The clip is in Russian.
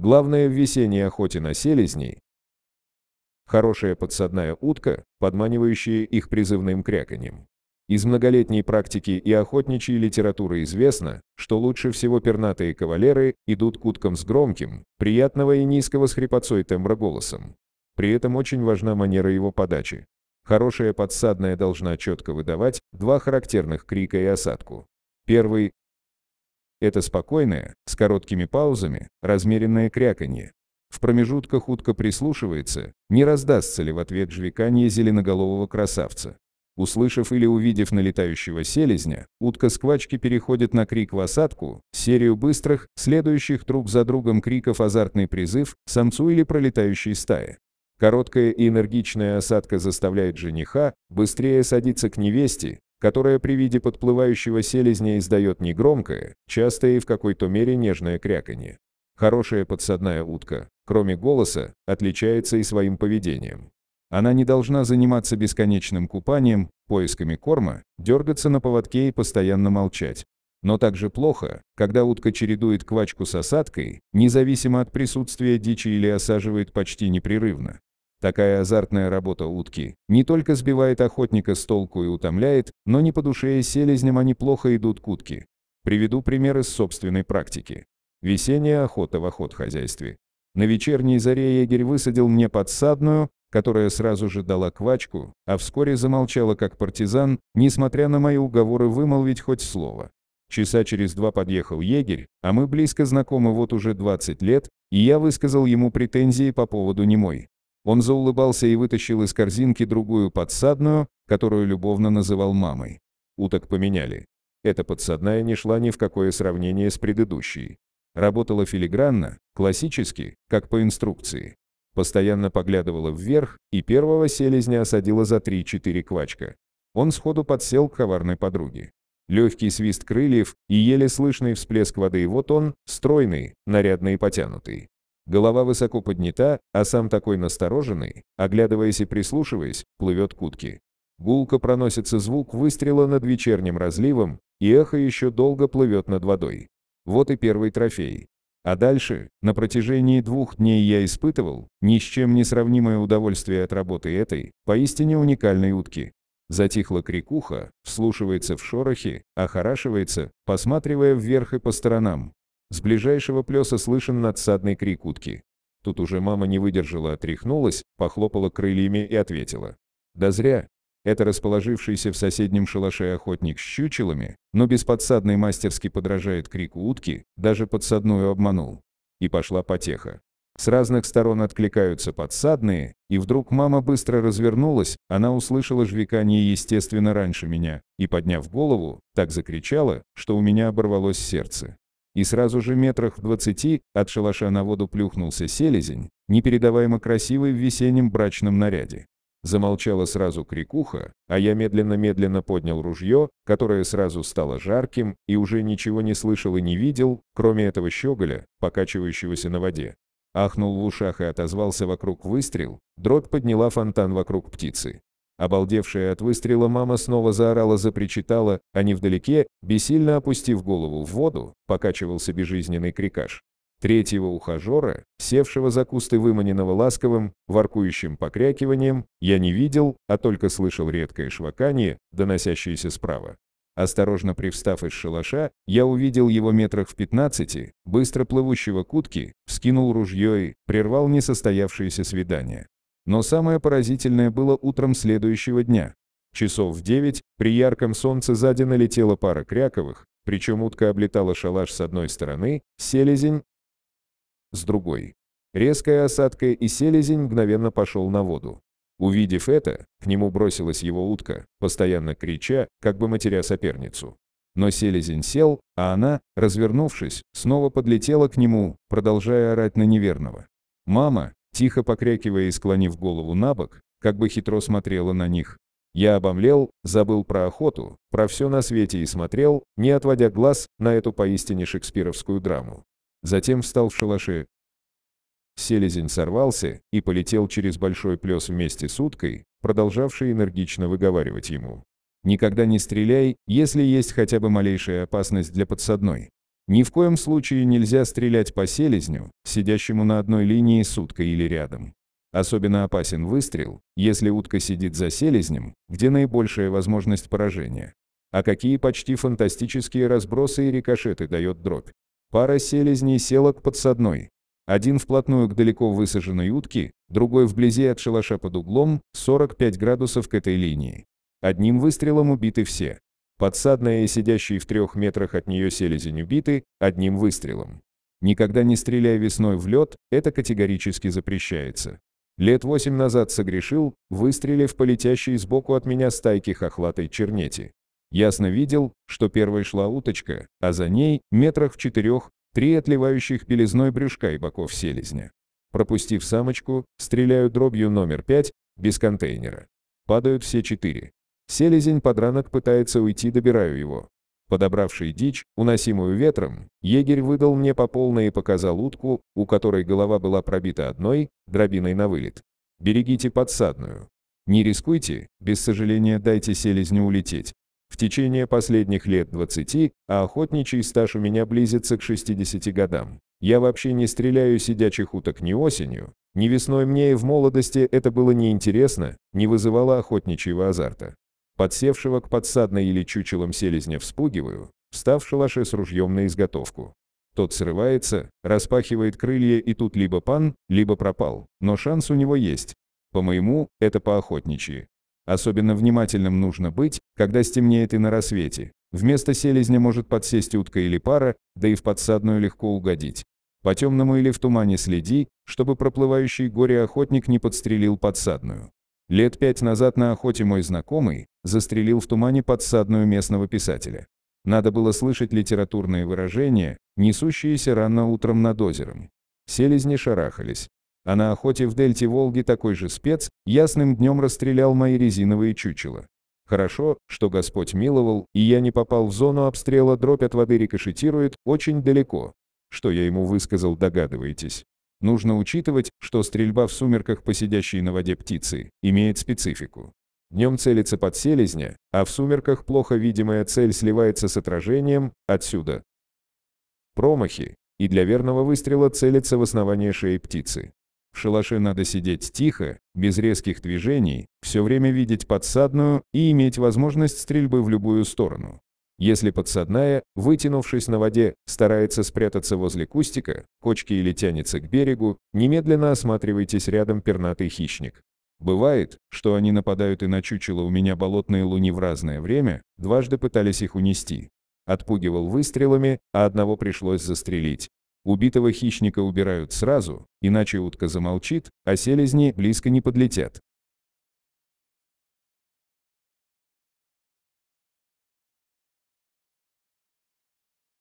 Главное в весенней охоте на селезней хорошая подсадная утка, подманивающая их призывным кряканьем. Из многолетней практики и охотничьей литературы известно, что лучше всего пернатые кавалеры идут к уткам с громким, приятного и низкого с хрипотцой тембра голосом. При этом очень важна манера его подачи. Хорошая подсадная должна четко выдавать два характерных крика и осадку. Первый это спокойное, с короткими паузами, размеренное кряканье. В промежутках утка прислушивается, не раздастся ли в ответ жвеканье зеленоголового красавца. Услышав или увидев налетающего селезня, утка с квачки переходит на крик в осадку, серию быстрых, следующих друг за другом криков азартный призыв, самцу или пролетающей стае. Короткая и энергичная осадка заставляет жениха быстрее садиться к невесте, которая при виде подплывающего селезня издает негромкое, частое и в какой-то мере нежное кряканье. Хорошая подсадная утка, кроме голоса, отличается и своим поведением. Она не должна заниматься бесконечным купанием, поисками корма, дергаться на поводке и постоянно молчать. Но также плохо, когда утка чередует квачку с осадкой, независимо от присутствия дичи или осаживает почти непрерывно. Такая азартная работа утки не только сбивает охотника с толку и утомляет, но не по душе и селезням они плохо идут к утке. Приведу пример из собственной практики. Весенняя охота в охотхозяйстве. На вечерней заре егерь высадил мне подсадную, которая сразу же дала квачку, а вскоре замолчала как партизан, несмотря на мои уговоры вымолвить хоть слово. Часа через два подъехал егерь, а мы близко знакомы вот уже 20 лет, и я высказал ему претензии по поводу немой. Он заулыбался и вытащил из корзинки другую подсадную, которую любовно называл мамой. Уток поменяли. Эта подсадная не шла ни в какое сравнение с предыдущей. Работала филигранно, классически, как по инструкции. Постоянно поглядывала вверх, и первого селезня осадила за 3-4 квачка. Он сходу подсел к коварной подруге. Легкий свист крыльев и еле слышный всплеск воды, вот он, стройный, нарядный и потянутый. Голова высоко поднята, а сам такой настороженный, оглядываясь и прислушиваясь, плывет к утке. Гулко проносится звук выстрела над вечерним разливом, и эхо еще долго плывет над водой. Вот и первый трофей. А дальше, на протяжении двух дней я испытывал ни с чем не сравнимое удовольствие от работы этой, поистине уникальной утки. Затихла крикуха, вслушивается в шорохи, охорашивается, посматривая вверх и по сторонам. С ближайшего плеса слышен надсадный крик утки. Тут уже мама не выдержала, отряхнулась, похлопала крыльями и ответила. «Да зря. Это расположившийся в соседнем шалаше охотник с щучелами, но бесподсадный мастерски подражает крику утки, даже подсадную обманул. И пошла потеха. С разных сторон откликаются подсадные, и вдруг мама быстро развернулась, она услышала жвекание естественно раньше меня, и подняв голову, так закричала, что у меня оборвалось сердце. И сразу же метрах в двадцати от шалаша на воду плюхнулся селезень, непередаваемо красивый в весеннем брачном наряде. Замолчала сразу крикуха, а я медленно-медленно поднял ружье, которое сразу стало жарким, и уже ничего не слышал и не видел, кроме этого щеголя, покачивающегося на воде. Ахнул в ушах и отозвался вокруг выстрел, дробь подняла фонтан вокруг птицы. Обалдевшая от выстрела мама снова заорала, запричитала, а невдалеке, бессильно опустив голову в воду, покачивался безжизненный крикаш. Третьего ухажера, севшего за кусты выманенного ласковым, воркующим покрякиванием, я не видел, а только слышал редкое швакание, доносящееся справа. Осторожно привстав из шалаша, я увидел его метрах в пятнадцати, быстро плывущего кутки, вскинул ружье и прервал несостоявшееся свидание. Но самое поразительное было утром следующего дня. Часов в девять при ярком солнце сзади налетела пара кряковых, причем утка облетала шалаш с одной стороны, селезень с другой. Резкая осадка и селезень мгновенно пошел на воду. Увидев это, к нему бросилась его утка, постоянно крича, как бы матеря соперницу. Но селезень сел, а она, развернувшись, снова подлетела к нему, продолжая орать на неверного. «Мама, тихо покрякивая и склонив голову на бок, как бы хитро смотрела на них. Я обомлел, забыл про охоту, про все на свете и смотрел, не отводя глаз, на эту поистине шекспировскую драму. Затем встал в шалаше. Селезень сорвался и полетел через большой плес вместе с уткой, продолжавшей энергично выговаривать ему. «Никогда не стреляй, если есть хотя бы малейшая опасность для подсадной. Ни в коем случае нельзя стрелять по селезню, сидящему на одной линии с уткой или рядом. Особенно опасен выстрел, если утка сидит за селезнем, где наибольшая возможность поражения. А какие почти фантастические разбросы и рикошеты дает дробь. Пара селезней села к подсадной. Один вплотную к далеко высаженной утке, другой вблизи от шалаша под углом, 45 градусов к этой линии. Одним выстрелом убиты все. Подсадная и сидящий в трех метрах от нее селезень убиты одним выстрелом. Никогда не стреляй весной в лед, это категорически запрещается. Лет восемь назад согрешил, выстрелив по летящей сбоку от меня стайки хохлатой чернети. Ясно видел, что первой шла уточка, а за ней, метрах в четырех, три отливающих белизной брюшка и боков селезня. Пропустив самочку, стреляю дробью номер пять, без контейнера. Падают все четыре. Селезень подранок пытается уйти, добираю его. Подобравший дичь, уносимую ветром, егерь выдал мне по полной и показал утку, у которой голова была пробита одной, дробиной на вылет. Берегите подсадную. Не рискуйте, без сожаления дайте селезню улететь. В течение последних лет 20, а охотничий стаж у меня близится к 60 годам. Я вообще не стреляю сидячих уток ни осенью, ни весной мне и в молодости это было неинтересно, не вызывало охотничьего азарта. Подсевшего к подсадной или чучелом селезня вспугиваю, встав в шалаше с ружьем на изготовку. Тот срывается, распахивает крылья и тут либо пан, либо пропал, но шанс у него есть. По-моему, это поохотничьи. Особенно внимательным нужно быть, когда стемнеет и на рассвете. Вместо селезня может подсесть утка или пара, да и в подсадную легко угодить. По темному или в тумане следи, чтобы проплывающий горе-охотник не подстрелил подсадную. Лет пять назад на охоте мой знакомый застрелил в тумане подсадную местного писателя. Надо было слышать литературные выражения, несущиеся рано утром над озером. Селезни шарахались. А на охоте в дельте Волги такой же спец ясным днем расстрелял мои резиновые чучела. Хорошо, что Господь миловал, и я не попал в зону обстрела, дробь от воды рикошетирует очень далеко. Что я ему высказал, догадываетесь? Нужно учитывать, что стрельба в сумерках по сидящей на воде птицы имеет специфику. Днем целится под селезня, а в сумерках плохо видимая цель сливается с отражением, отсюда. Промахи. И для верного выстрела целится в основание шеи птицы. В шалаше надо сидеть тихо, без резких движений, все время видеть подсадную и иметь возможность стрельбы в любую сторону. Если подсадная, вытянувшись на воде, старается спрятаться возле кустика, кочки или тянется к берегу, немедленно осматривайтесь рядом пернатый хищник. Бывает, что они нападают и на чучело у меня болотные луни в разное время, дважды пытались их унести. Отпугивал выстрелами, а одного пришлось застрелить. Убитого хищника убирают сразу, иначе утка замолчит, а селезни близко не подлетят.